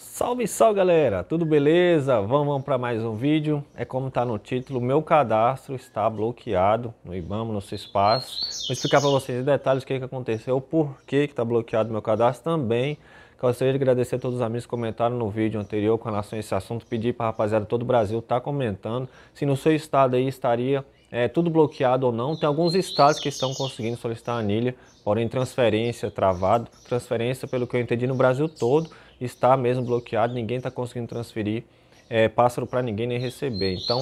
Salve, salve galera, tudo beleza? Vamos, vamos para mais um vídeo. É como está no título, meu cadastro está bloqueado no IBAMA, no CISPAS. Vou explicar para vocês em detalhes o que, que aconteceu, porquê que está bloqueado meu cadastro também. Gostaria de agradecer a todos os amigos que comentaram no vídeo anterior com relação a esse assunto. Pedir para a rapaziada todo o Brasil estar tá comentando se no seu estado aí estaria é, tudo bloqueado ou não. Tem alguns estados que estão conseguindo solicitar anilha, porém transferência travado, transferência pelo que eu entendi no Brasil todo está mesmo bloqueado, ninguém está conseguindo transferir é, pássaro para ninguém nem receber. Então,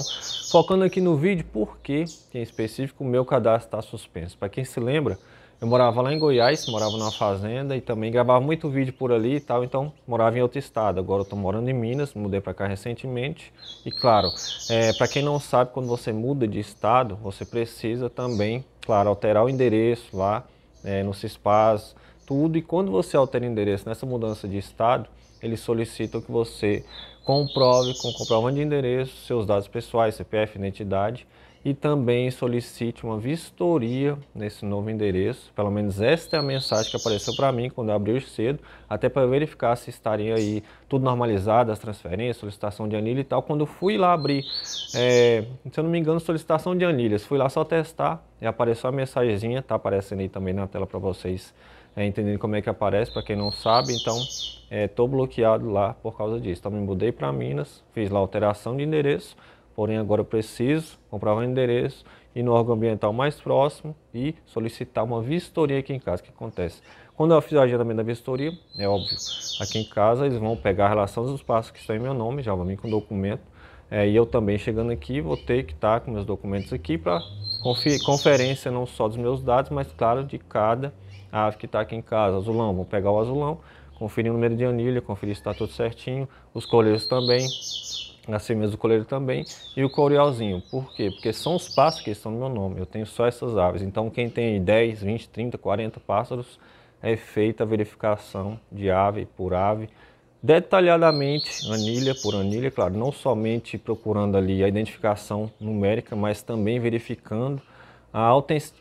focando aqui no vídeo, por que em específico o meu cadastro está suspenso? Para quem se lembra, eu morava lá em Goiás, morava numa fazenda e também gravava muito vídeo por ali e tal, então morava em outro estado. Agora eu estou morando em Minas, mudei para cá recentemente. E claro, é, eh, para quem não sabe, quando você muda de estado, você precisa também, claro, alterar o endereço lá é, no CISPAS, tudo e quando você altera o endereço nessa mudança de estado, eles solicitam que você comprove com comprovante de endereço, seus dados pessoais, CPF, identidade e também solicite uma vistoria nesse novo endereço. Pelo menos esta é a mensagem que apareceu para mim quando abriu cedo, até para verificar se estaria aí tudo normalizado, as transferências, solicitação de anilha e tal. Quando eu fui lá abrir, é, se eu não me engano, solicitação de anilhas, fui lá só testar e apareceu a mensagenzinha, está aparecendo aí também na tela para vocês é, entenderem como é que aparece, para quem não sabe. Então, estou é, bloqueado lá por causa disso. Então, me mudei para Minas, fiz lá alteração de endereço, porém agora eu preciso comprovar o endereço, ir no órgão ambiental mais próximo e solicitar uma vistoria aqui em casa. O que acontece? Quando eu fiz o agendamento da vistoria, é óbvio, aqui em casa eles vão pegar a relação dos passos que estão em meu nome, já vão vir com o documento, é, e eu também chegando aqui vou ter que estar com meus documentos aqui para conferência não só dos meus dados, mas claro de cada ave que está aqui em casa. Azulão, vou pegar o azulão, conferir o número de anilha, conferir se está tudo certinho, os coleiros também, assim mesmo o coleiro também, e o corealzinho. Por quê? Porque são os pássaros que estão no meu nome, eu tenho só essas aves. Então quem tem 10, 20, 30, 40 pássaros, é feita a verificação de ave por ave, detalhadamente, anilha por anilha, claro, não somente procurando ali a identificação numérica, mas também verificando a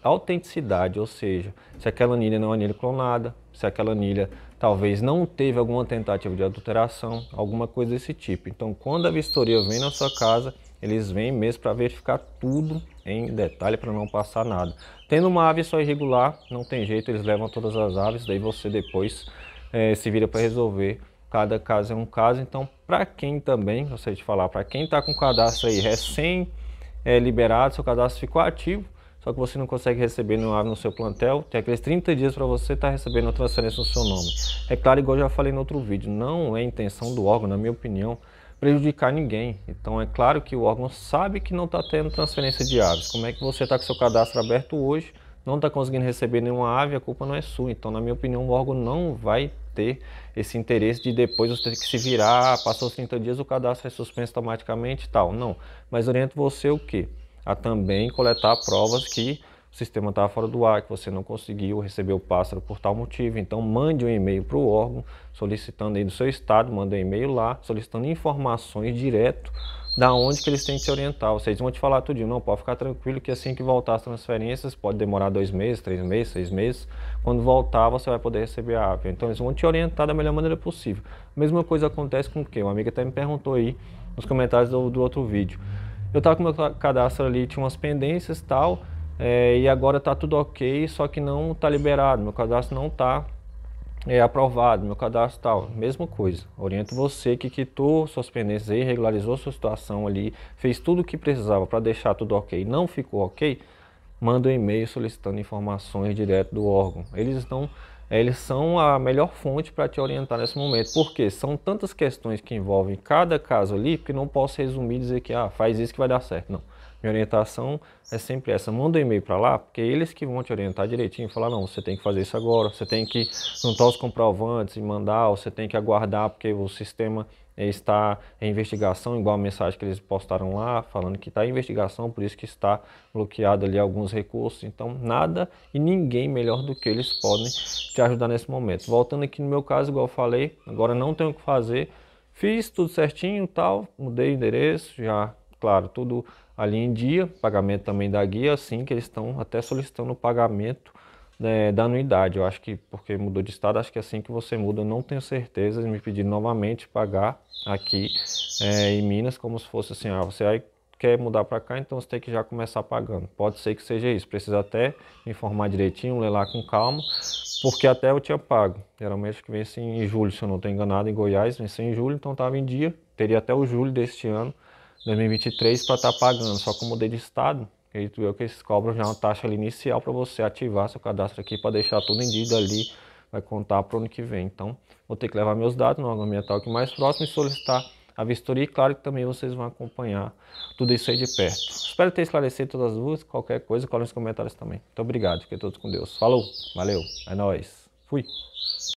autenticidade, ou seja, se aquela anilha não é anilha clonada, se aquela anilha talvez não teve alguma tentativa de adulteração, alguma coisa desse tipo. Então, quando a vistoria vem na sua casa, eles vêm mesmo para verificar tudo em detalhe para não passar nada. Tendo uma ave só irregular, não tem jeito, eles levam todas as aves, daí você depois é, se vira para resolver. Cada caso é um caso, então para quem também, gostaria de falar, para quem está com o cadastro aí recém é, liberado, seu cadastro ficou ativo, só que você não consegue receber no, no seu plantel, tem aqueles 30 dias para você estar tá recebendo a transferência no seu nome. É claro, igual eu já falei no outro vídeo, não é intenção do órgão, na minha opinião, prejudicar ninguém. Então é claro que o órgão sabe que não está tendo transferência de aves. Como é que você está com seu cadastro aberto hoje, não está conseguindo receber nenhuma ave, a culpa não é sua. Então, na minha opinião, o órgão não vai ter esse interesse de depois você ter que se virar, passou os 30 dias, o cadastro é suspenso automaticamente e tal. Não, mas oriento você o que? a também coletar provas que o sistema estava fora do ar, que você não conseguiu receber o pássaro por tal motivo. Então mande um e-mail para o órgão solicitando aí do seu estado, mande um e-mail lá, solicitando informações direto da onde que eles têm que se orientar. Vocês vão te falar tudinho, não, pode ficar tranquilo que assim que voltar as transferências, pode demorar dois meses, três meses, seis meses, quando voltar você vai poder receber a ave. Então eles vão te orientar da melhor maneira possível. Mesma coisa acontece com o que? Uma amiga até me perguntou aí nos comentários do, do outro vídeo. Eu estava com meu cadastro ali, tinha umas pendências e tal, é, e agora está tudo ok, só que não está liberado, meu cadastro não está é, aprovado, meu cadastro tal, mesma coisa. Oriento você que quitou suas pendências aí, regularizou sua situação ali, fez tudo o que precisava para deixar tudo ok, não ficou ok, manda um e-mail solicitando informações direto do órgão. Eles estão é, eles são a melhor fonte para te orientar nesse momento, porque são tantas questões que envolvem cada caso ali, que não posso resumir e dizer que ah, faz isso que vai dar certo, não. Minha orientação é sempre essa, manda um e-mail para lá, porque é eles que vão te orientar direitinho, falar, não, você tem que fazer isso agora, você tem que juntar os comprovantes e mandar, ou você tem que aguardar, porque o sistema está em investigação, igual a mensagem que eles postaram lá, falando que está em investigação, por isso que está bloqueado ali alguns recursos. Então, nada e ninguém melhor do que eles podem te ajudar nesse momento. Voltando aqui no meu caso, igual eu falei, agora não tenho o que fazer. Fiz tudo certinho, tal, mudei o endereço, já, claro, tudo ali em dia, pagamento também da guia, assim que eles estão até solicitando o pagamento né, da anuidade. Eu acho que, porque mudou de estado, acho que é assim que você muda, eu não tenho certeza, de me pedir novamente pagar aqui é, em Minas, como se fosse assim, ah, você aí quer mudar para cá, então você tem que já começar pagando. Pode ser que seja isso, precisa até me informar direitinho, ler lá com calma, porque até eu tinha pago. Geralmente que vence assim em julho, se eu não estou enganado, em Goiás vence assim em julho, então estava em dia, teria até o julho deste ano, 2023, para estar tá pagando. Só que eu mudei de estado, Acredito eu que eles cobram já é uma taxa inicial para você ativar seu cadastro aqui, para deixar tudo em dívida ali, vai contar para o ano que vem. Então, vou ter que levar meus dados no órgão ambiental aqui mais próximo e solicitar a vistoria e claro que também vocês vão acompanhar tudo isso aí de perto. Espero ter esclarecido todas as dúvidas, qualquer coisa, coloque nos comentários também. Muito obrigado, fiquem todos com Deus. Falou, valeu, é nóis, fui.